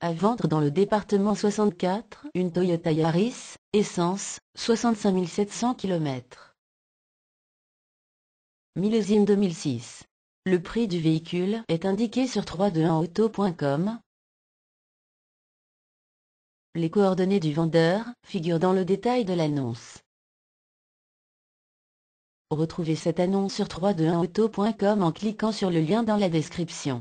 À vendre dans le département 64, une Toyota Yaris, essence, 65 700 km. Millésime 2006. Le prix du véhicule est indiqué sur 321auto.com. Les coordonnées du vendeur figurent dans le détail de l'annonce. Retrouvez cette annonce sur 321auto.com en cliquant sur le lien dans la description.